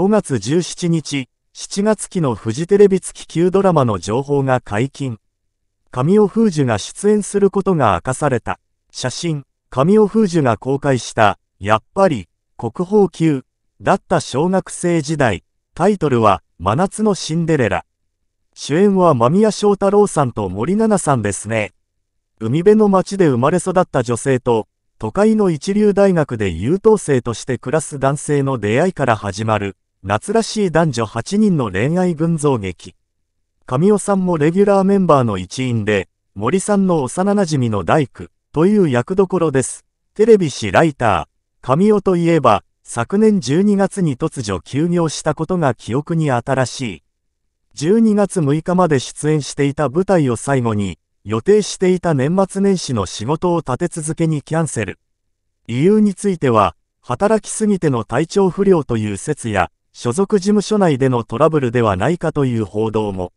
5月17日、7月期のフジテレビ付き旧ドラマの情報が解禁。神尾楓樹が出演することが明かされた。写真、神尾楓樹が公開した、やっぱり、国宝級、だった小学生時代。タイトルは、真夏のシンデレラ。主演は間宮祥太朗さんと森七菜さんですね。海辺の町で生まれ育った女性と、都会の一流大学で優等生として暮らす男性の出会いから始まる。夏らしい男女8人の恋愛群像劇。神尾さんもレギュラーメンバーの一員で、森さんの幼馴染の大工という役どころです。テレビ誌ライター、神尾といえば、昨年12月に突如休業したことが記憶に新しい。12月6日まで出演していた舞台を最後に、予定していた年末年始の仕事を立て続けにキャンセル。理由については、働きすぎての体調不良という説や、所属事務所内でのトラブルではないかという報道も。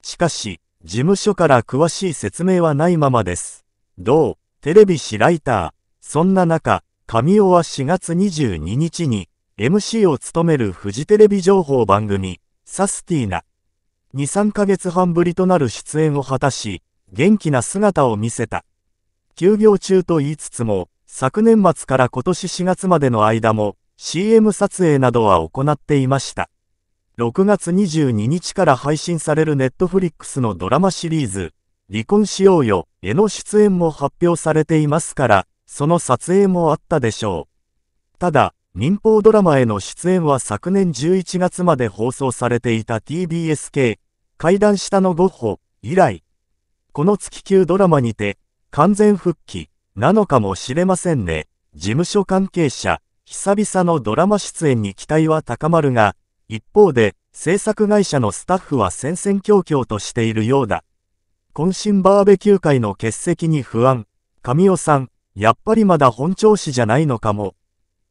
しかし、事務所から詳しい説明はないままです。同、テレビ誌ライター。そんな中、神尾は4月22日に、MC を務めるフジテレビ情報番組、サスティーナ。2、3ヶ月半ぶりとなる出演を果たし、元気な姿を見せた。休業中と言いつつも、昨年末から今年4月までの間も、CM 撮影などは行っていました。6月22日から配信される Netflix のドラマシリーズ、離婚しようよ、への出演も発表されていますから、その撮影もあったでしょう。ただ、民放ドラマへの出演は昨年11月まで放送されていた TBS 系、階段下のゴッホ以来、この月級ドラマにて、完全復帰なのかもしれませんね。事務所関係者、久々のドラマ出演に期待は高まるが、一方で、制作会社のスタッフは戦々恐々としているようだ。渾身バーベキュー会の欠席に不安、神尾さん、やっぱりまだ本調子じゃないのかも。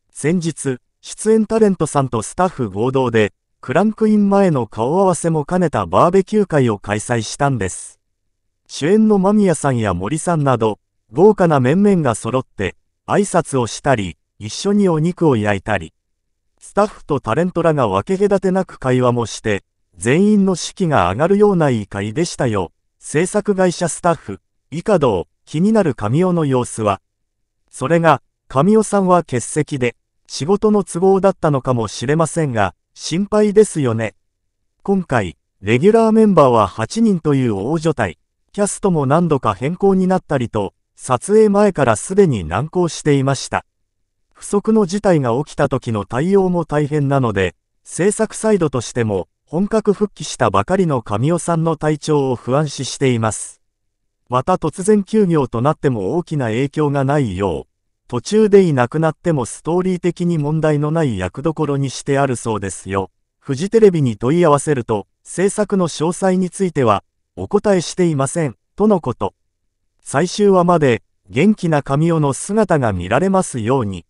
先日、出演タレントさんとスタッフ合同で、クランクイン前の顔合わせも兼ねたバーベキュー会を開催したんです。主演の間宮さんや森さんなど、豪華な面々が揃って、挨拶をしたり、一緒にお肉を焼いたり、スタッフとタレントらが分け隔てなく会話もして、全員の士気が上がるようないい会でしたよ。制作会社スタッフ、以下同、気になる神尾の様子は。それが、神尾さんは欠席で、仕事の都合だったのかもしれませんが、心配ですよね。今回、レギュラーメンバーは8人という大所帯、キャストも何度か変更になったりと、撮影前からすでに難航していました。不測の事態が起きた時の対応も大変なので、制作サイドとしても、本格復帰したばかりの神尾さんの体調を不安視しています。また突然休業となっても大きな影響がないよう、途中でいなくなってもストーリー的に問題のない役どころにしてあるそうですよ。フジテレビに問い合わせると、制作の詳細については、お答えしていません、とのこと。最終話まで、元気な神尾の姿が見られますように。